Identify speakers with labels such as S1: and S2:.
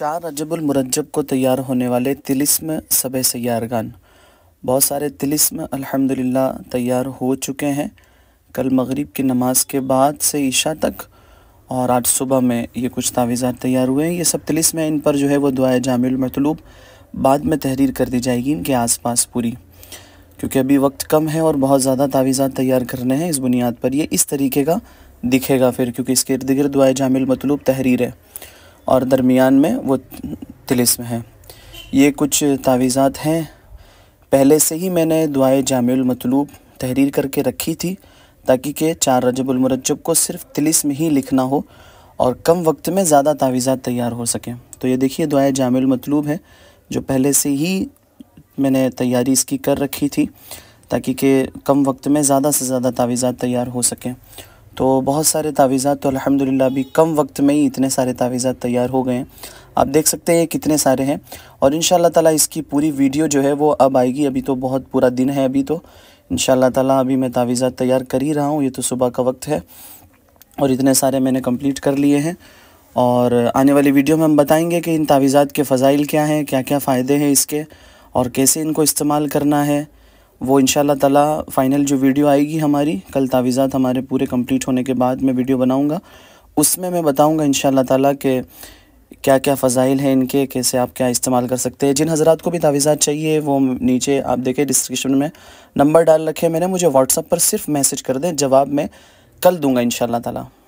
S1: चार
S2: रजबुल मुरजब को तैयार होने वाले तिलिस्म सब सैारगान बहुत सारे तिलिस्म अल्हम्दुलिल्लाह तैयार हो चुके हैं कल मगरिब की नमाज के बाद से ईशा तक और आज सुबह में ये कुछ तावीज़ा तैयार हुए हैं ये सब तिलिस्म इन पर जो है वो दुआ जामिल मतलूब बाद में तहरीर कर दी जाएगी इनके आसपास पूरी क्योंकि अभी वक्त कम है और बहुत ज़्यादा तावीज़ा तैयार करने हैं इस बुनियाद पर यह इस तरीके का दिखेगा फिर क्योंकि इसके इर्द गिर्द दुआ जामिल मतलूब तहरीर है और दरमियान में वो तिलिस्म है ये कुछ तावीज़ात हैं पहले से ही मैंने दुआए जामतलूब तहरीर करके रखी थी ताकि के चार रजबुलमरजब को सिर्फ तिलिस्म ही लिखना हो और कम वक्त में ज़्यादा तावीज़ात तैयार हो सकें तो ये देखिए दुआए जामतलूब है जो पहले से ही मैंने तैयारी इसकी कर रखी थी ताकि के कम वक्त में ज़्यादा से ज़्यादा तावीज़ात तैयार हो सकें तो बहुत सारे तावीज़ा तो अल्हम्दुलिल्लाह अभी कम वक्त में ही इतने सारे तावीज़ा तैयार हो गए हैं आप देख सकते हैं कितने सारे हैं और इन ताला इसकी पूरी वीडियो जो है वो अब आएगी अभी तो बहुत पूरा दिन है अभी तो इन ताला अभी मैं तावीज़ा तैयार कर ही रहा हूँ ये तो सुबह का वक्त है और इतने सारे मैंने कम्प्लीट कर लिए हैं और आने वाली वीडियो में हम बताएंगे कि इन तावीज़ात के फ़जाइल क्या हैं क्या क्या फ़ायदे हैं इसके और कैसे इनको इस्तेमाल करना है वो इन ताला फ़ाइनल जो वीडियो आएगी हमारी कल तावीज़ात हमारे पूरे कंप्लीट होने के बाद मैं वीडियो बनाऊँगा उसमें मैं बताऊँगा इन ताला के क्या क्या फ़ज़ाइल हैं इनके कैसे आप क्या इस्तेमाल कर सकते हैं जिन हज़रात को भी तावीज़ात चाहिए वो नीचे आप देखें डिस्क्रिप्शन में नंबर डाल रखे मैंने मुझे व्हाट्सअप पर सिर्फ मैसेज कर दें जवाब मैं कल दूँगा इन ताला